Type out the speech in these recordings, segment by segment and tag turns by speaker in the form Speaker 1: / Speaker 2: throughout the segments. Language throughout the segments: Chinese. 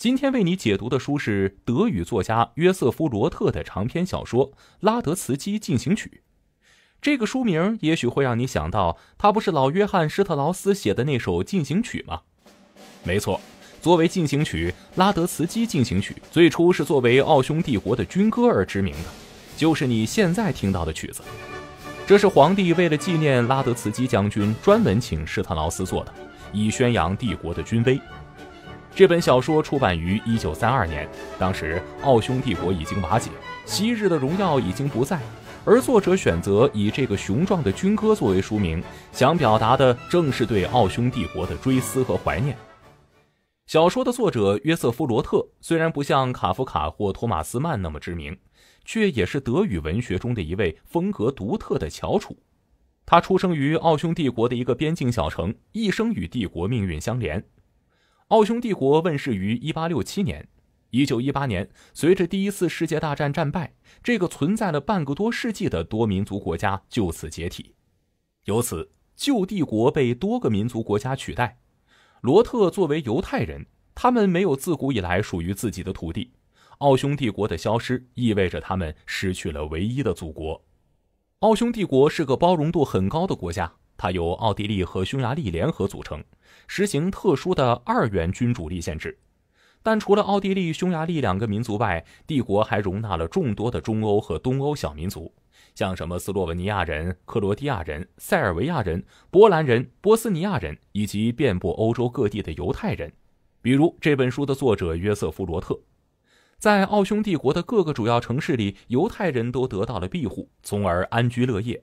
Speaker 1: 今天为你解读的书是德语作家约瑟夫·罗特的长篇小说《拉德茨基进行曲》。这个书名也许会让你想到，它不是老约翰·施特劳斯写的那首进行曲吗？没错，作为进行曲《拉德茨基进行曲》，最初是作为奥匈帝国的军歌而知名的，就是你现在听到的曲子。这是皇帝为了纪念拉德茨基将军，专门请施特劳斯做的，以宣扬帝国的军威。这本小说出版于一九三二年，当时奥匈帝国已经瓦解，昔日的荣耀已经不在，而作者选择以这个雄壮的军歌作为书名，想表达的正是对奥匈帝国的追思和怀念。小说的作者约瑟夫·罗特虽然不像卡夫卡或托马斯·曼那么知名，却也是德语文学中的一位风格独特的翘楚。他出生于奥匈帝国的一个边境小城，一生与帝国命运相连。奥匈帝国问世于一八六七年，一九一八年，随着第一次世界大战战败，这个存在了半个多世纪的多民族国家就此解体，由此旧帝国被多个民族国家取代。罗特作为犹太人，他们没有自古以来属于自己的土地。奥匈帝国的消失意味着他们失去了唯一的祖国。奥匈帝国是个包容度很高的国家。它由奥地利和匈牙利联合组成，实行特殊的二元君主立宪制。但除了奥地利、匈牙利两个民族外，帝国还容纳了众多的中欧和东欧小民族，像什么斯洛文尼亚人、克罗地亚人、塞尔维亚人、波兰人、波斯尼亚人，以及遍布欧洲各地的犹太人。比如这本书的作者约瑟夫·罗特，在奥匈帝国的各个主要城市里，犹太人都得到了庇护，从而安居乐业。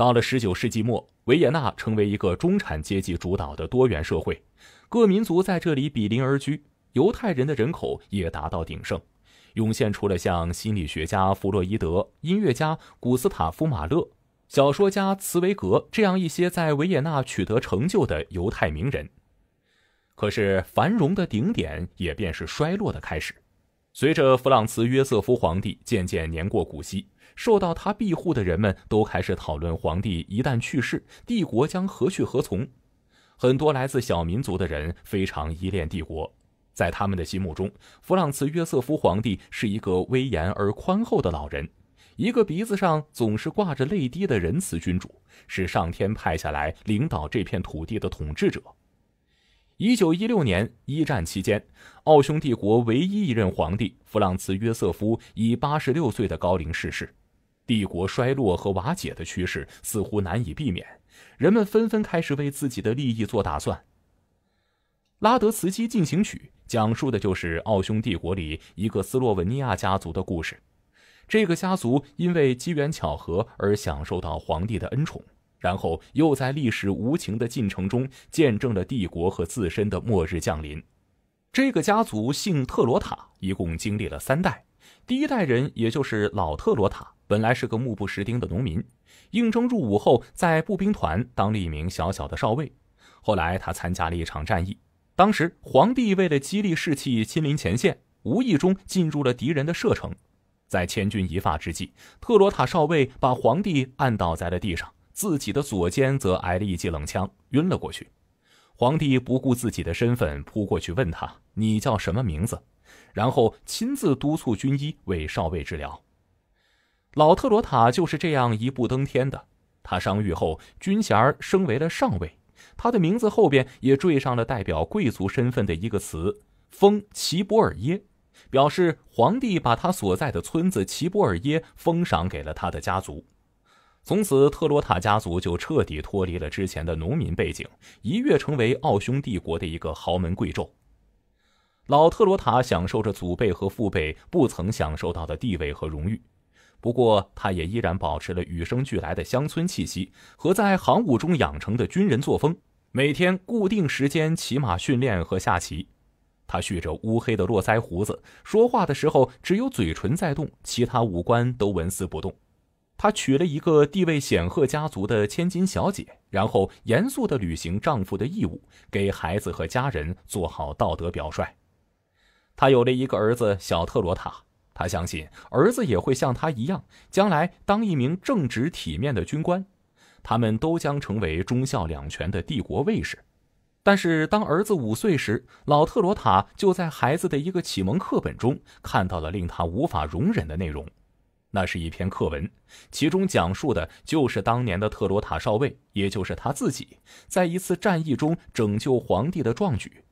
Speaker 1: 到了十九世纪末，维也纳成为一个中产阶级主导的多元社会，各民族在这里比邻而居，犹太人的人口也达到鼎盛，涌现出了像心理学家弗洛伊德、音乐家古斯塔夫·马勒、小说家茨维格这样一些在维也纳取得成就的犹太名人。可是，繁荣的顶点也便是衰落的开始，随着弗朗茨·约瑟夫皇帝渐渐年过古稀。受到他庇护的人们都开始讨论，皇帝一旦去世，帝国将何去何从。很多来自小民族的人非常依恋帝国，在他们的心目中，弗朗茨·约瑟夫皇帝是一个威严而宽厚的老人，一个鼻子上总是挂着泪滴的仁慈君主，是上天派下来领导这片土地的统治者。一九一六年一战期间，奥匈帝国唯一一任皇帝弗朗茨·约瑟夫以八十六岁的高龄逝世。帝国衰落和瓦解的趋势似乎难以避免，人们纷纷开始为自己的利益做打算。《拉德茨基进行曲》讲述的就是奥匈帝国里一个斯洛文尼亚家族的故事。这个家族因为机缘巧合而享受到皇帝的恩宠，然后又在历史无情的进程中见证了帝国和自身的末日降临。这个家族姓特罗塔，一共经历了三代。第一代人，也就是老特罗塔。本来是个目不识丁的农民，应征入伍后，在步兵团当了一名小小的少尉。后来，他参加了一场战役。当时，皇帝为了激励士气，亲临前线，无意中进入了敌人的射程。在千钧一发之际，特罗塔少尉把皇帝按倒在了地上，自己的左肩则挨了一记冷枪，晕了过去。皇帝不顾自己的身份，扑过去问他：“你叫什么名字？”然后亲自督促军医为少尉治疗。老特罗塔就是这样一步登天的。他伤愈后，军衔升为了上尉，他的名字后边也缀上了代表贵族身份的一个词“封齐博尔耶”，表示皇帝把他所在的村子齐博尔耶封赏给了他的家族。从此，特罗塔家族就彻底脱离了之前的农民背景，一跃成为奥匈帝国的一个豪门贵胄。老特罗塔享受着祖辈和父辈不曾享受到的地位和荣誉。不过，他也依然保持了与生俱来的乡村气息和在行伍中养成的军人作风。每天固定时间骑马训练和下棋。他蓄着乌黑的络腮胡子，说话的时候只有嘴唇在动，其他五官都纹丝不动。他娶了一个地位显赫家族的千金小姐，然后严肃地履行丈夫的义务，给孩子和家人做好道德表率。他有了一个儿子，小特罗塔。他相信儿子也会像他一样，将来当一名正直体面的军官。他们都将成为忠孝两全的帝国卫士。但是，当儿子五岁时，老特罗塔就在孩子的一个启蒙课本中看到了令他无法容忍的内容。那是一篇课文，其中讲述的就是当年的特罗塔少尉，也就是他自己，在一次战役中拯救皇帝的壮举。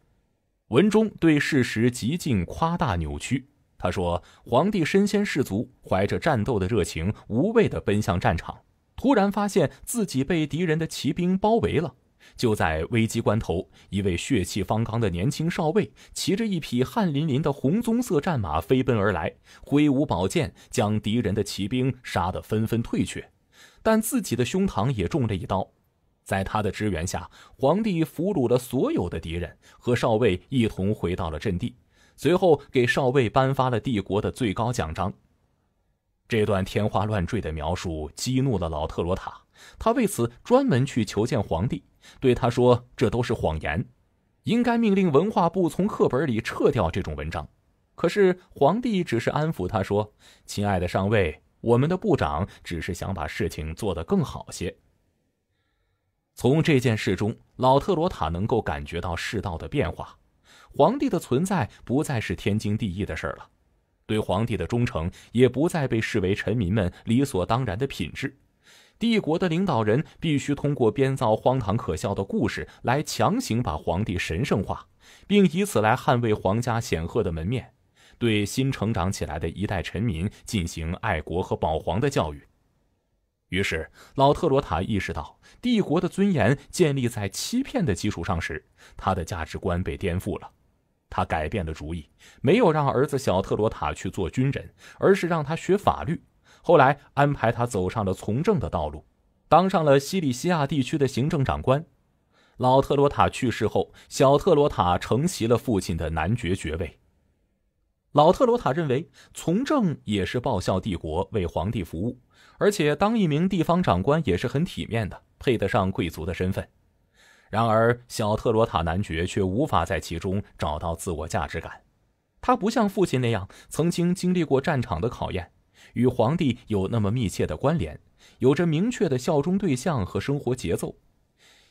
Speaker 1: 文中对事实极尽夸大扭曲。他说：“皇帝身先士卒，怀着战斗的热情，无畏地奔向战场。突然发现自己被敌人的骑兵包围了。就在危机关头，一位血气方刚的年轻少尉骑着一匹汗淋淋的红棕色战马飞奔而来，挥舞宝剑，将敌人的骑兵杀得纷纷退却。但自己的胸膛也中了一刀。在他的支援下，皇帝俘虏了所有的敌人，和少尉一同回到了阵地。”随后，给少尉颁发了帝国的最高奖章。这段天花乱坠的描述激怒了老特罗塔，他为此专门去求见皇帝，对他说：“这都是谎言，应该命令文化部从课本里撤掉这种文章。”可是皇帝只是安抚他说：“亲爱的上尉，我们的部长只是想把事情做得更好些。”从这件事中，老特罗塔能够感觉到世道的变化。皇帝的存在不再是天经地义的事儿了，对皇帝的忠诚也不再被视为臣民们理所当然的品质。帝国的领导人必须通过编造荒唐可笑的故事来强行把皇帝神圣化，并以此来捍卫皇家显赫的门面，对新成长起来的一代臣民进行爱国和保皇的教育。于是，老特罗塔意识到，帝国的尊严建立在欺骗的基础上时，他的价值观被颠覆了。他改变了主意，没有让儿子小特罗塔去做军人，而是让他学法律。后来安排他走上了从政的道路，当上了西里西亚地区的行政长官。老特罗塔去世后，小特罗塔承袭了父亲的男爵爵位。老特罗塔认为，从政也是报效帝国、为皇帝服务，而且当一名地方长官也是很体面的，配得上贵族的身份。然而，小特罗塔男爵却无法在其中找到自我价值感。他不像父亲那样曾经经历过战场的考验，与皇帝有那么密切的关联，有着明确的效忠对象和生活节奏。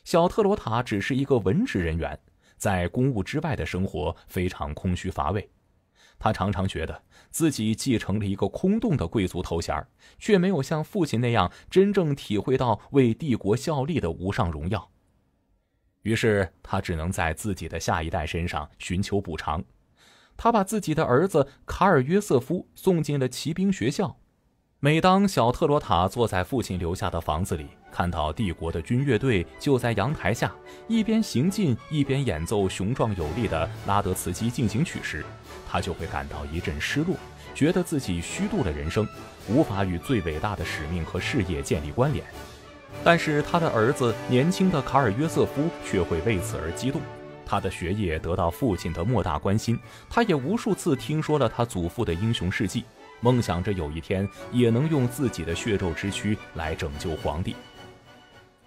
Speaker 1: 小特罗塔只是一个文职人员，在公务之外的生活非常空虚乏味。他常常觉得自己继承了一个空洞的贵族头衔，却没有像父亲那样真正体会到为帝国效力的无上荣耀。于是他只能在自己的下一代身上寻求补偿。他把自己的儿子卡尔约瑟夫送进了骑兵学校。每当小特罗塔坐在父亲留下的房子里，看到帝国的军乐队就在阳台下一边行进一边演奏雄壮有力的拉德茨基进行曲时，他就会感到一阵失落，觉得自己虚度了人生，无法与最伟大的使命和事业建立关联。但是他的儿子年轻的卡尔约瑟夫却会为此而激动。他的学业得到父亲的莫大关心，他也无数次听说了他祖父的英雄事迹，梦想着有一天也能用自己的血肉之躯来拯救皇帝。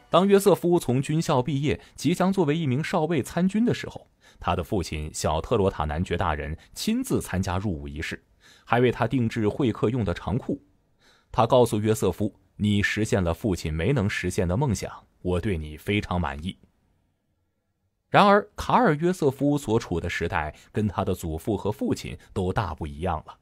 Speaker 1: 当约瑟夫从军校毕业，即将作为一名少尉参军的时候，他的父亲小特罗塔男爵大人亲自参加入伍仪式，还为他定制会客用的长裤。他告诉约瑟夫。你实现了父亲没能实现的梦想，我对你非常满意。然而，卡尔约瑟夫所处的时代跟他的祖父和父亲都大不一样了。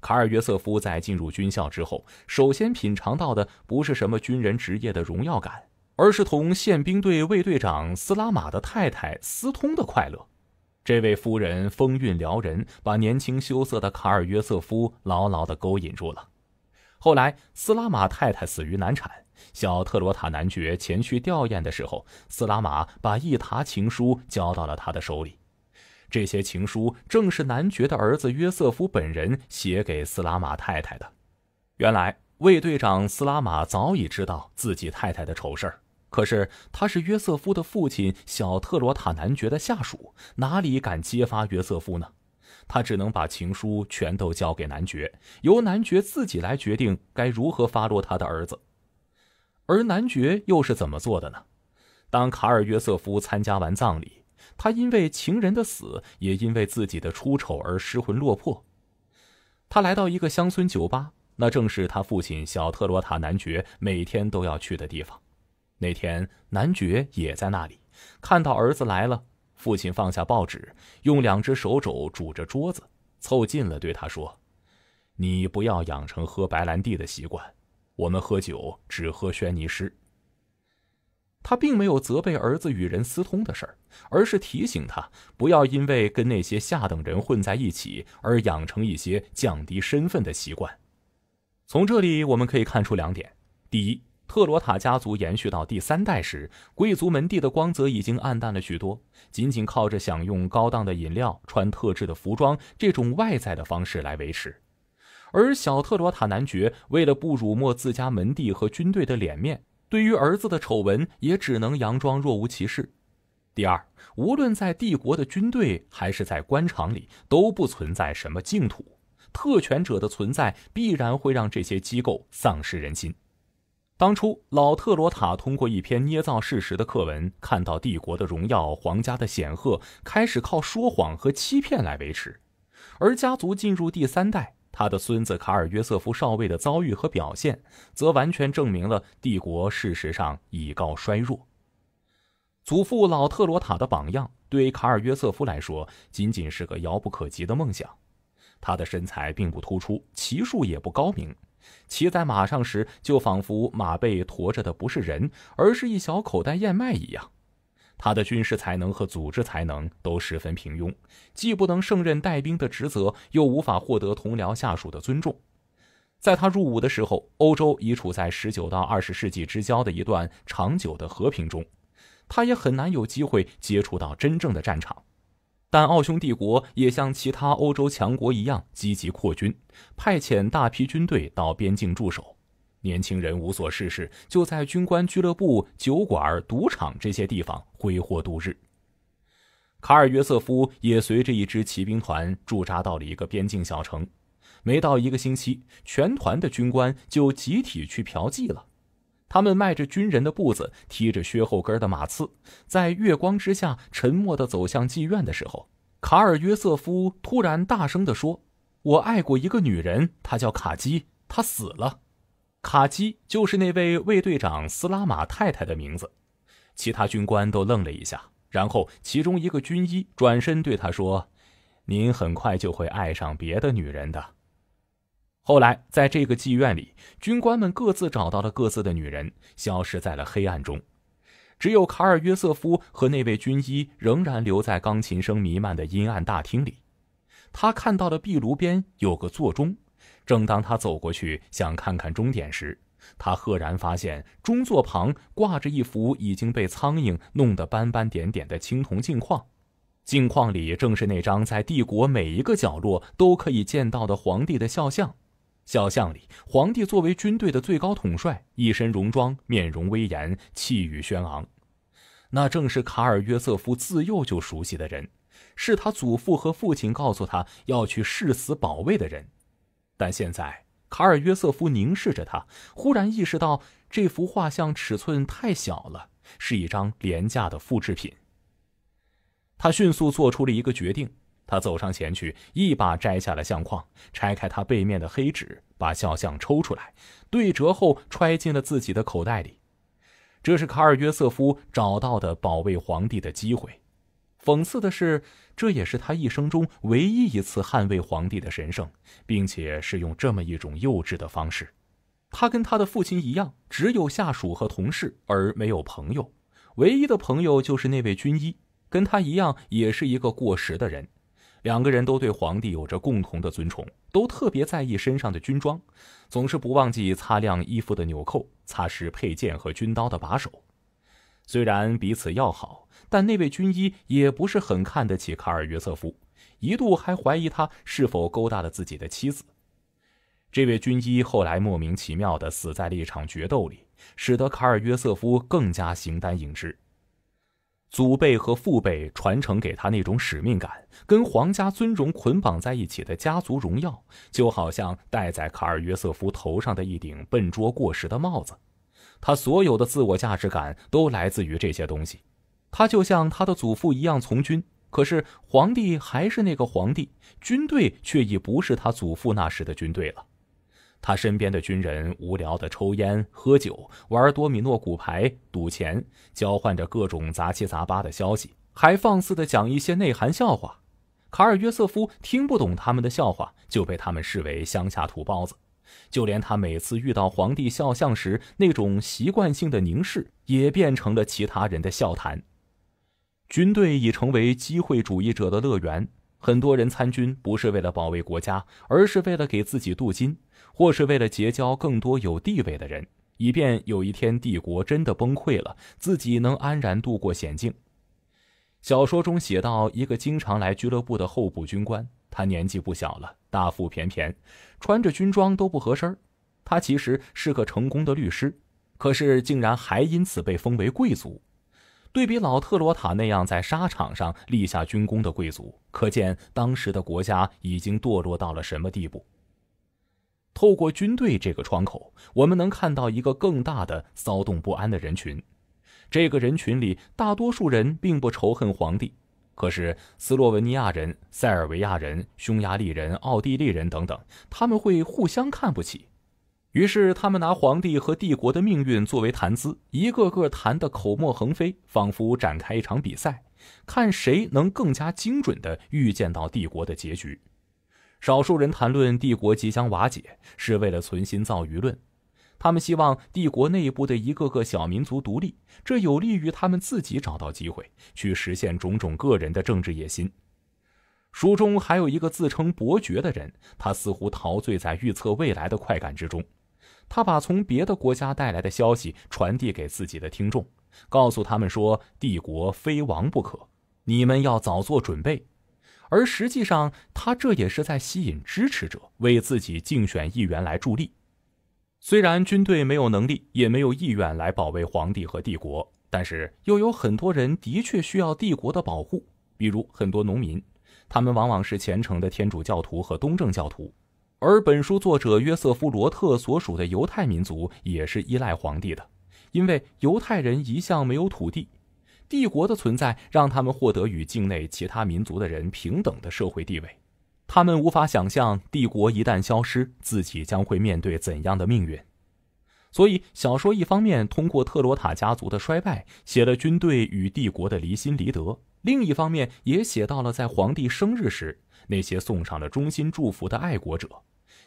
Speaker 1: 卡尔约瑟夫在进入军校之后，首先品尝到的不是什么军人职业的荣耀感，而是同宪兵队卫队长斯拉玛的太太私通的快乐。这位夫人风韵撩人，把年轻羞涩的卡尔约瑟夫牢牢地勾引住了。后来，斯拉玛太太死于难产。小特罗塔男爵前去吊唁的时候，斯拉玛把一沓情书交到了他的手里。这些情书正是男爵的儿子约瑟夫本人写给斯拉玛太太的。原来，卫队长斯拉玛早已知道自己太太的丑事儿，可是他是约瑟夫的父亲小特罗塔男爵的下属，哪里敢揭发约瑟夫呢？他只能把情书全都交给男爵，由男爵自己来决定该如何发落他的儿子。而男爵又是怎么做的呢？当卡尔约瑟夫参加完葬礼，他因为情人的死，也因为自己的出丑而失魂落魄。他来到一个乡村酒吧，那正是他父亲小特罗塔男爵每天都要去的地方。那天，男爵也在那里，看到儿子来了。父亲放下报纸，用两只手肘拄着桌子，凑近了对他说：“你不要养成喝白兰地的习惯。我们喝酒只喝轩尼诗。”他并没有责备儿子与人私通的事儿，而是提醒他不要因为跟那些下等人混在一起而养成一些降低身份的习惯。从这里我们可以看出两点：第一，特罗塔家族延续到第三代时，贵族门第的光泽已经暗淡了许多，仅仅靠着享用高档的饮料、穿特制的服装这种外在的方式来维持。而小特罗塔男爵为了不辱没自家门第和军队的脸面，对于儿子的丑闻也只能佯装若无其事。第二，无论在帝国的军队还是在官场里，都不存在什么净土，特权者的存在必然会让这些机构丧失人心。当初老特罗塔通过一篇捏造事实的课文，看到帝国的荣耀、皇家的显赫，开始靠说谎和欺骗来维持。而家族进入第三代，他的孙子卡尔约瑟夫少尉的遭遇和表现，则完全证明了帝国事实上已告衰弱。祖父老特罗塔的榜样，对卡尔约瑟夫来说，仅仅是个遥不可及的梦想。他的身材并不突出，骑术也不高明。骑在马上时，就仿佛马背驮着的不是人，而是一小口袋燕麦一样。他的军事才能和组织才能都十分平庸，既不能胜任带兵的职责，又无法获得同僚下属的尊重。在他入伍的时候，欧洲已处在十九到二十世纪之交的一段长久的和平中，他也很难有机会接触到真正的战场。但奥匈帝国也像其他欧洲强国一样积极扩军，派遣大批军队到边境驻守。年轻人无所事事，就在军官俱乐部、酒馆、赌场这些地方挥霍度日。卡尔约瑟夫也随着一支骑兵团驻扎到了一个边境小城，没到一个星期，全团的军官就集体去嫖妓了。他们迈着军人的步子，踢着靴后跟的马刺，在月光之下沉默地走向妓院的时候，卡尔约瑟夫突然大声地说：“我爱过一个女人，她叫卡基，她死了。卡基就是那位卫队长斯拉玛太太的名字。”其他军官都愣了一下，然后其中一个军医转身对他说：“您很快就会爱上别的女人的。”后来，在这个妓院里，军官们各自找到了各自的女人，消失在了黑暗中。只有卡尔约瑟夫和那位军医仍然留在钢琴声弥漫的阴暗大厅里。他看到了壁炉边有个座钟，正当他走过去想看看钟点时，他赫然发现钟座旁挂着一幅已经被苍蝇弄得斑斑点点的青铜镜框，镜框里正是那张在帝国每一个角落都可以见到的皇帝的肖像。小巷里，皇帝作为军队的最高统帅，一身戎装，面容威严，气宇轩昂。那正是卡尔·约瑟夫自幼就熟悉的人，是他祖父和父亲告诉他要去誓死保卫的人。但现在，卡尔·约瑟夫凝视着他，忽然意识到这幅画像尺寸太小了，是一张廉价的复制品。他迅速做出了一个决定。他走上前去，一把摘下了相框，拆开他背面的黑纸，把肖像抽出来，对折后揣进了自己的口袋里。这是卡尔约瑟夫找到的保卫皇帝的机会。讽刺的是，这也是他一生中唯一一次捍卫皇帝的神圣，并且是用这么一种幼稚的方式。他跟他的父亲一样，只有下属和同事，而没有朋友。唯一的朋友就是那位军医，跟他一样，也是一个过时的人。两个人都对皇帝有着共同的尊崇，都特别在意身上的军装，总是不忘记擦亮衣服的纽扣，擦拭佩剑和军刀的把手。虽然彼此要好，但那位军医也不是很看得起卡尔约瑟夫，一度还怀疑他是否勾搭了自己的妻子。这位军医后来莫名其妙地死在了一场决斗里，使得卡尔约瑟夫更加形单影只。祖辈和父辈传承给他那种使命感，跟皇家尊荣捆绑在一起的家族荣耀，就好像戴在卡尔·约瑟夫头上的一顶笨拙过时的帽子。他所有的自我价值感都来自于这些东西。他就像他的祖父一样从军，可是皇帝还是那个皇帝，军队却已不是他祖父那时的军队了。他身边的军人无聊地抽烟、喝酒、玩多米诺骨牌、赌钱，交换着各种杂七杂八的消息，还放肆地讲一些内涵笑话。卡尔约瑟夫听不懂他们的笑话，就被他们视为乡下土包子。就连他每次遇到皇帝肖像时那种习惯性的凝视，也变成了其他人的笑谈。军队已成为机会主义者的乐园，很多人参军不是为了保卫国家，而是为了给自己镀金。或是为了结交更多有地位的人，以便有一天帝国真的崩溃了，自己能安然度过险境。小说中写到一个经常来俱乐部的候补军官，他年纪不小了，大腹便便，穿着军装都不合身他其实是个成功的律师，可是竟然还因此被封为贵族。对比老特罗塔那样在沙场上立下军功的贵族，可见当时的国家已经堕落到了什么地步。透过军队这个窗口，我们能看到一个更大的骚动不安的人群。这个人群里，大多数人并不仇恨皇帝，可是斯洛文尼亚人、塞尔维亚人、匈牙利人、奥地利人等等，他们会互相看不起。于是，他们拿皇帝和帝国的命运作为谈资，一个个谈得口沫横飞，仿佛展开一场比赛，看谁能更加精准地预见到帝国的结局。少数人谈论帝国即将瓦解，是为了存心造舆论。他们希望帝国内部的一个个小民族独立，这有利于他们自己找到机会，去实现种种个人的政治野心。书中还有一个自称伯爵的人，他似乎陶醉在预测未来的快感之中。他把从别的国家带来的消息传递给自己的听众，告诉他们说：“帝国非亡不可，你们要早做准备。”而实际上，他这也是在吸引支持者为自己竞选议员来助力。虽然军队没有能力，也没有意愿来保卫皇帝和帝国，但是又有很多人的确需要帝国的保护，比如很多农民，他们往往是虔诚的天主教徒和东正教徒。而本书作者约瑟夫·罗特所属的犹太民族也是依赖皇帝的，因为犹太人一向没有土地。帝国的存在让他们获得与境内其他民族的人平等的社会地位，他们无法想象帝国一旦消失，自己将会面对怎样的命运。所以，小说一方面通过特罗塔家族的衰败，写了军队与帝国的离心离德；另一方面，也写到了在皇帝生日时，那些送上了衷心祝福的爱国者。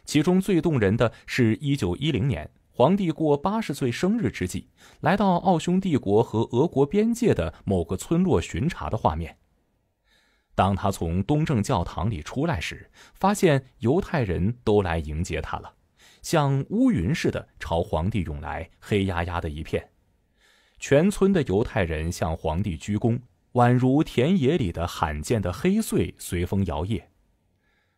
Speaker 1: 其中最动人的是一九一零年。皇帝过八十岁生日之际，来到奥匈帝国和俄国边界的某个村落巡查的画面。当他从东正教堂里出来时，发现犹太人都来迎接他了，像乌云似的朝皇帝涌来，黑压压的一片。全村的犹太人向皇帝鞠躬，宛如田野里的罕见的黑穗随风摇曳。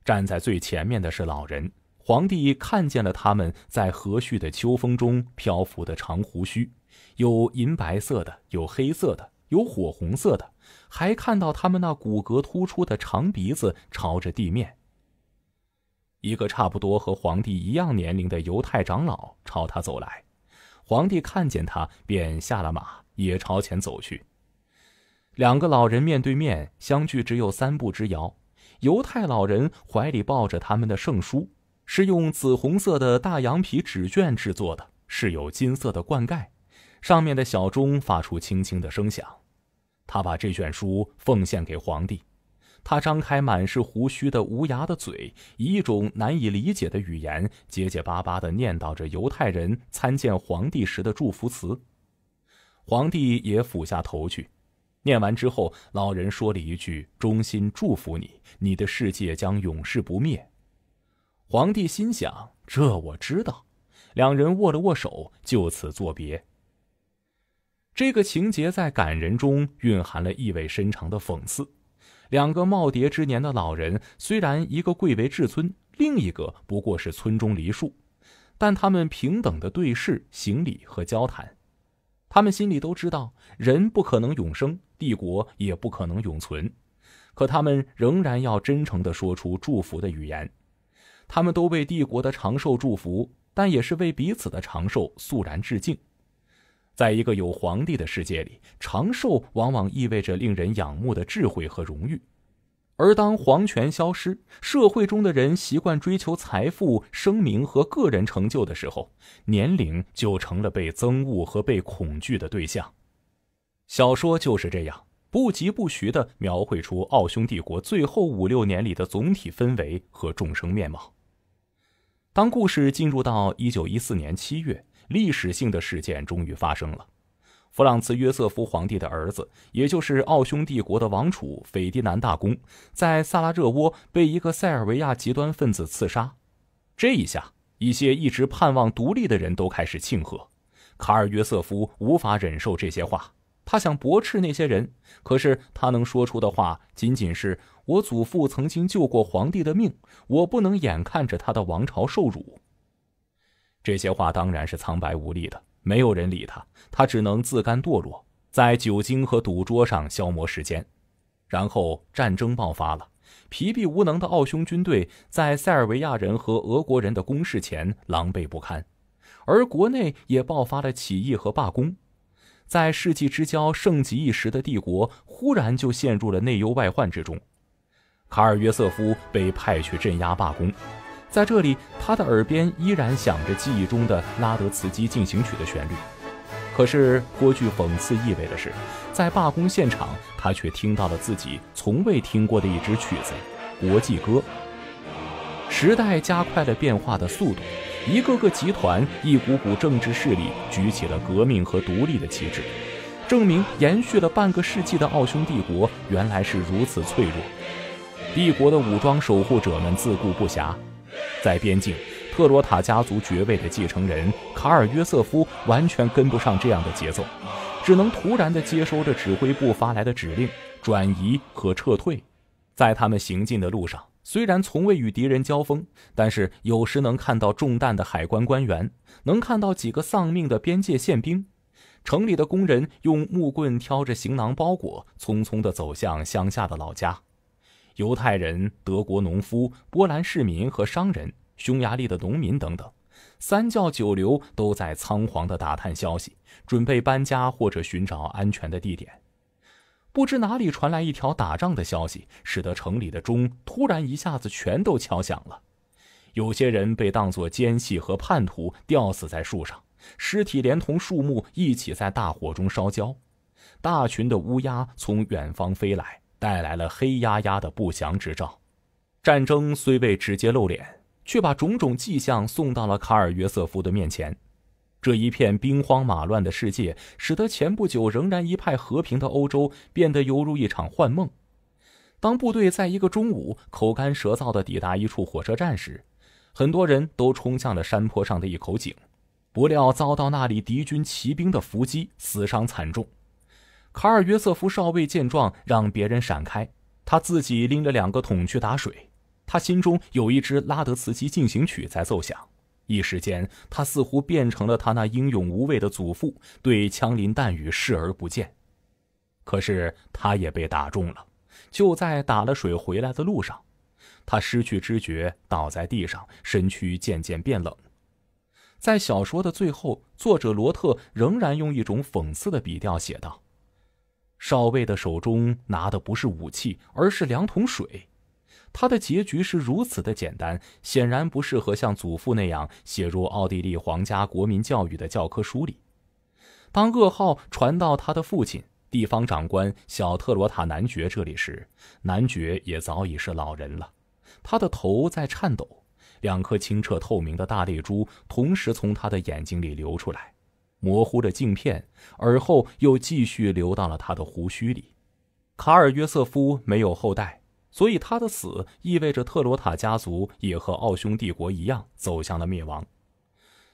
Speaker 1: 站在最前面的是老人。皇帝看见了他们在和煦的秋风中漂浮的长胡须，有银白色的，有黑色的，有火红色的，还看到他们那骨骼突出的长鼻子朝着地面。一个差不多和皇帝一样年龄的犹太长老朝他走来，皇帝看见他便下了马，也朝前走去。两个老人面对面相距只有三步之遥，犹太老人怀里抱着他们的圣书。是用紫红色的大羊皮纸卷制作的，是有金色的冠盖，上面的小钟发出轻轻的声响。他把这卷书奉献给皇帝。他张开满是胡须的无牙的嘴，以一种难以理解的语言结结巴巴地念叨着犹太人参见皇帝时的祝福词。皇帝也俯下头去，念完之后，老人说了一句：“衷心祝福你，你的世界将永世不灭。”皇帝心想：“这我知道。”两人握了握手，就此作别。这个情节在感人中蕴含了意味深长的讽刺。两个耄耋之年的老人，虽然一个贵为至尊，另一个不过是村中梨树，但他们平等的对视、行礼和交谈。他们心里都知道，人不可能永生，帝国也不可能永存，可他们仍然要真诚的说出祝福的语言。他们都为帝国的长寿祝福，但也是为彼此的长寿肃然致敬。在一个有皇帝的世界里，长寿往往意味着令人仰慕的智慧和荣誉。而当皇权消失，社会中的人习惯追求财富、声名和个人成就的时候，年龄就成了被憎恶和被恐惧的对象。小说就是这样，不疾不徐地描绘出奥匈帝国最后五六年里的总体氛围和众生面貌。当故事进入到一九一四年七月，历史性的事件终于发生了。弗朗茨·约瑟夫皇帝的儿子，也就是奥匈帝国的王储斐迪南大公，在萨拉热窝被一个塞尔维亚极端分子刺杀。这一下，一些一直盼望独立的人都开始庆贺。卡尔·约瑟夫无法忍受这些话。他想驳斥那些人，可是他能说出的话仅仅是我祖父曾经救过皇帝的命，我不能眼看着他的王朝受辱。这些话当然是苍白无力的，没有人理他，他只能自甘堕落，在酒精和赌桌上消磨时间。然后战争爆发了，疲惫无能的奥匈军队在塞尔维亚人和俄国人的攻势前狼狈不堪，而国内也爆发了起义和罢工。在世纪之交盛极一时的帝国，忽然就陷入了内忧外患之中。卡尔·约瑟夫被派去镇压罢工，在这里，他的耳边依然响着记忆中的拉德茨基进行曲的旋律。可是颇具讽刺意味的是，在罢工现场，他却听到了自己从未听过的一支曲子——《国际歌》。时代加快了变化的速度。一个个集团，一股股政治势力举起了革命和独立的旗帜，证明延续了半个世纪的奥匈帝国原来是如此脆弱。帝国的武装守护者们自顾不暇，在边境，特罗塔家族爵位的继承人卡尔约瑟夫完全跟不上这样的节奏，只能突然地接收着指挥部发来的指令，转移和撤退。在他们行进的路上。虽然从未与敌人交锋，但是有时能看到中弹的海关官员，能看到几个丧命的边界宪兵。城里的工人用木棍挑着行囊包裹，匆匆地走向乡下的老家。犹太人、德国农夫、波兰市民和商人、匈牙利的农民等等，三教九流都在仓皇地打探消息，准备搬家或者寻找安全的地点。不知哪里传来一条打仗的消息，使得城里的钟突然一下子全都敲响了。有些人被当作奸细和叛徒吊死在树上，尸体连同树木一起在大火中烧焦。大群的乌鸦从远方飞来，带来了黑压压的不祥之兆。战争虽未直接露脸，却把种种迹象送到了卡尔约瑟夫的面前。这一片兵荒马乱的世界，使得前不久仍然一派和平的欧洲变得犹如一场幻梦。当部队在一个中午口干舌燥地抵达一处火车站时，很多人都冲向了山坡上的一口井，不料遭到那里敌军骑兵的伏击，死伤惨重。卡尔约瑟夫少尉见状，让别人闪开，他自己拎着两个桶去打水。他心中有一支拉德茨基进行曲在奏响。一时间，他似乎变成了他那英勇无畏的祖父，对枪林弹雨视而不见。可是，他也被打中了。就在打了水回来的路上，他失去知觉，倒在地上，身躯渐渐变冷。在小说的最后，作者罗特仍然用一种讽刺的笔调写道：“少尉的手中拿的不是武器，而是两桶水。”他的结局是如此的简单，显然不适合像祖父那样写入奥地利皇家国民教育的教科书里。当噩耗传到他的父亲、地方长官小特罗塔男爵这里时，男爵也早已是老人了。他的头在颤抖，两颗清澈透明的大泪珠同时从他的眼睛里流出来，模糊了镜片，而后又继续流到了他的胡须里。卡尔约瑟夫没有后代。所以，他的死意味着特罗塔家族也和奥匈帝国一样走向了灭亡。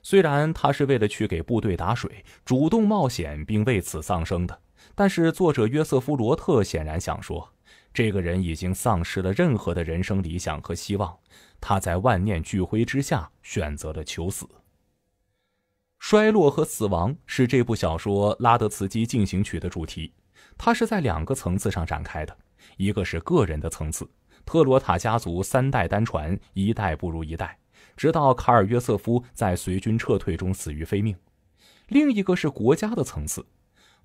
Speaker 1: 虽然他是为了去给部队打水，主动冒险并为此丧生的，但是作者约瑟夫·罗特显然想说，这个人已经丧失了任何的人生理想和希望。他在万念俱灰之下选择了求死。衰落和死亡是这部小说《拉德茨基进行曲》的主题，它是在两个层次上展开的。一个是个人的层次，特罗塔家族三代单传，一代不如一代，直到卡尔约瑟夫在随军撤退中死于非命；另一个是国家的层次，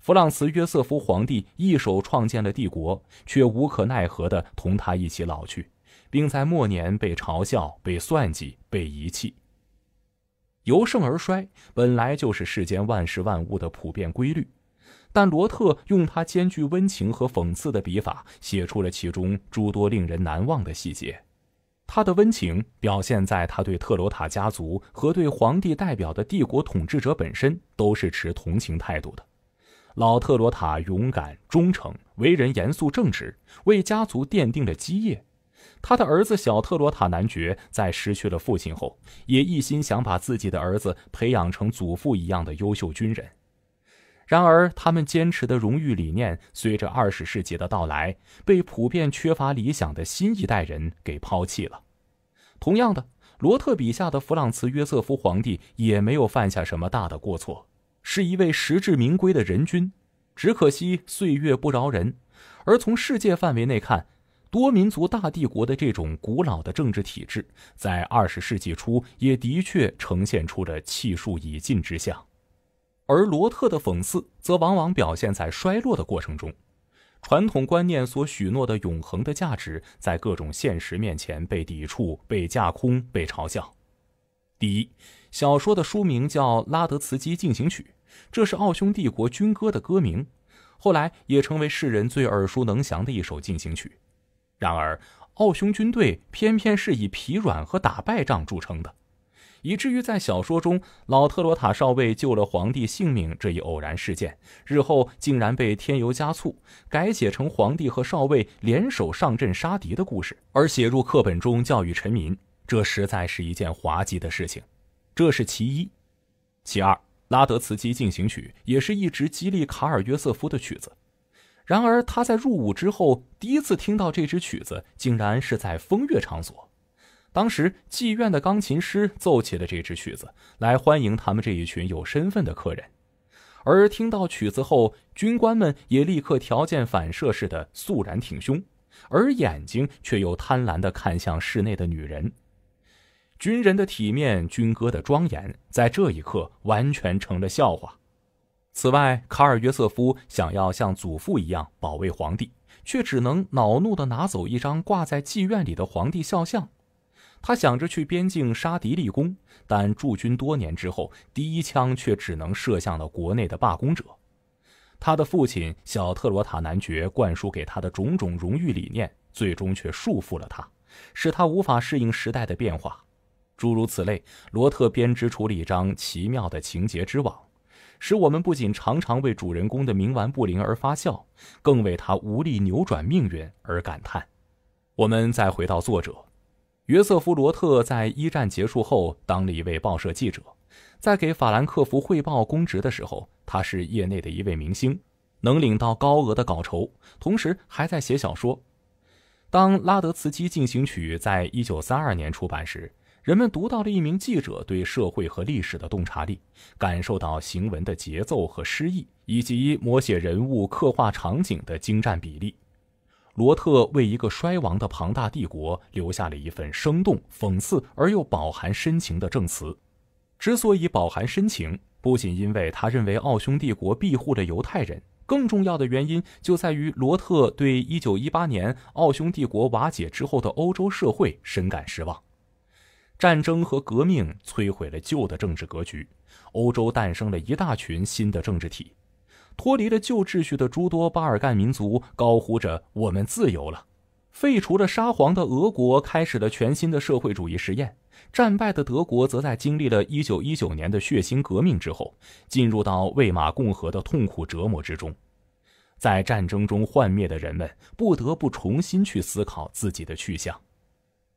Speaker 1: 弗朗茨约瑟夫皇帝一手创建了帝国，却无可奈何地同他一起老去，并在末年被嘲笑、被算计、被遗弃。由盛而衰，本来就是世间万事万物的普遍规律。但罗特用他兼具温情和讽刺的笔法，写出了其中诸多令人难忘的细节。他的温情表现在他对特罗塔家族和对皇帝代表的帝国统治者本身都是持同情态度的。老特罗塔勇敢、忠诚，为人严肃正直，为家族奠定了基业。他的儿子小特罗塔男爵在失去了父亲后，也一心想把自己的儿子培养成祖父一样的优秀军人。然而，他们坚持的荣誉理念，随着二十世纪的到来，被普遍缺乏理想的新一代人给抛弃了。同样的，罗特笔下的弗朗茨·约瑟夫皇帝也没有犯下什么大的过错，是一位实至名归的仁君。只可惜岁月不饶人，而从世界范围内看，多民族大帝国的这种古老的政治体制，在二十世纪初也的确呈现出了气数已尽之象。而罗特的讽刺则往往表现在衰落的过程中，传统观念所许诺的永恒的价值，在各种现实面前被抵触、被架空、被嘲笑。第一，小说的书名叫《拉德茨基进行曲》，这是奥匈帝国军歌的歌名，后来也成为世人最耳熟能详的一首进行曲。然而，奥匈军队偏偏是以疲软和打败仗著称的。以至于在小说中，老特罗塔少尉救了皇帝性命这一偶然事件，日后竟然被添油加醋改写成皇帝和少尉联手上阵杀敌的故事，而写入课本中教育臣民，这实在是一件滑稽的事情。这是其一。其二，《拉德茨基进行曲》也是一直激励卡尔·约瑟夫的曲子，然而他在入伍之后第一次听到这支曲子，竟然是在风月场所。当时，妓院的钢琴师奏起了这支曲子，来欢迎他们这一群有身份的客人。而听到曲子后，军官们也立刻条件反射似的肃然挺胸，而眼睛却又贪婪地看向室内的女人。军人的体面，军歌的庄严，在这一刻完全成了笑话。此外，卡尔约瑟夫想要像祖父一样保卫皇帝，却只能恼怒地拿走一张挂在妓院里的皇帝肖像。他想着去边境杀敌立功，但驻军多年之后，第一枪却只能射向了国内的罢工者。他的父亲小特罗塔男爵灌输给他的种种荣誉理念，最终却束缚了他，使他无法适应时代的变化。诸如此类，罗特编织出了一张奇妙的情节之网，使我们不仅常常为主人公的冥顽不灵而发笑，更为他无力扭转命运而感叹。我们再回到作者。约瑟夫·罗特在一战结束后当了一位报社记者，在给法兰克福汇报公职的时候，他是业内的一位明星，能领到高额的稿酬，同时还在写小说。当《拉德茨基进行曲》在一九三二年出版时，人们读到了一名记者对社会和历史的洞察力，感受到行文的节奏和诗意，以及描写人物、刻画场景的精湛比例。罗特为一个衰亡的庞大帝国留下了一份生动、讽刺而又饱含深情的证词。之所以饱含深情，不仅因为他认为奥匈帝国庇护了犹太人，更重要的原因就在于罗特对1918年奥匈帝国瓦解之后的欧洲社会深感失望。战争和革命摧毁了旧的政治格局，欧洲诞生了一大群新的政治体。脱离了旧秩序的诸多巴尔干民族高呼着“我们自由了”，废除了沙皇的俄国开始了全新的社会主义实验，战败的德国则在经历了一九一九年的血腥革命之后，进入到魏玛共和的痛苦折磨之中。在战争中幻灭的人们不得不重新去思考自己的去向。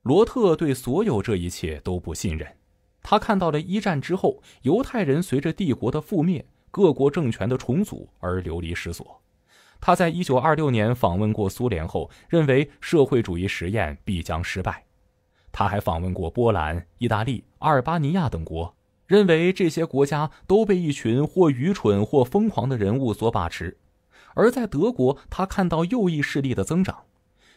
Speaker 1: 罗特对所有这一切都不信任，他看到了一战之后犹太人随着帝国的覆灭。各国政权的重组而流离失所。他在1926年访问过苏联后，认为社会主义实验必将失败。他还访问过波兰、意大利、阿尔巴尼亚等国，认为这些国家都被一群或愚蠢或疯狂的人物所把持。而在德国，他看到右翼势力的增长。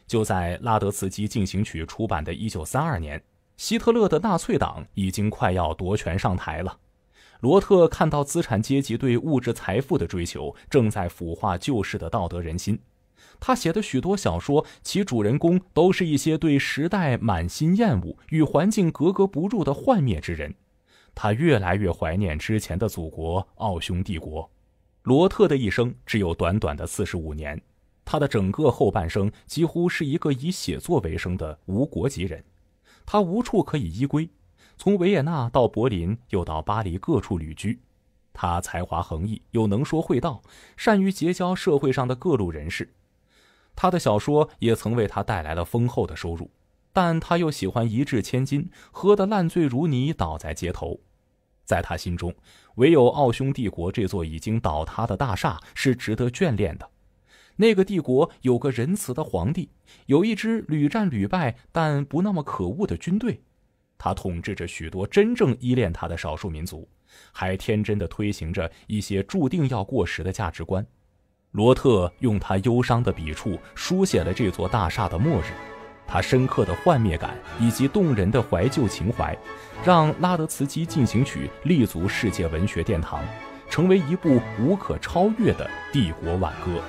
Speaker 1: 就在《拉德茨基进行曲》出版的一九三二年，希特勒的纳粹党已经快要夺权上台了。罗特看到资产阶级对物质财富的追求正在腐化旧式的道德人心，他写的许多小说，其主人公都是一些对时代满心厌恶、与环境格格不入的幻灭之人。他越来越怀念之前的祖国奥匈帝国。罗特的一生只有短短的四十五年，他的整个后半生几乎是一个以写作为生的无国籍人，他无处可以依归。从维也纳到柏林，又到巴黎各处旅居，他才华横溢，又能说会道，善于结交社会上的各路人士。他的小说也曾为他带来了丰厚的收入，但他又喜欢一掷千金，喝得烂醉如泥，倒在街头。在他心中，唯有奥匈帝国这座已经倒塌的大厦是值得眷恋的。那个帝国有个仁慈的皇帝，有一支屡战屡败但不那么可恶的军队。他统治着许多真正依恋他的少数民族，还天真的推行着一些注定要过时的价值观。罗特用他忧伤的笔触书写了这座大厦的末日，他深刻的幻灭感以及动人的怀旧情怀，让《拉德茨基进行曲》立足世界文学殿堂，成为一部无可超越的帝国挽歌。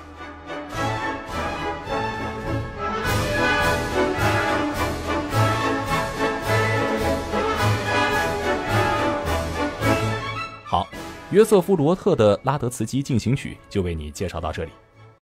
Speaker 1: 约瑟夫·罗特的《拉德茨基进行曲》就为你介绍到这里。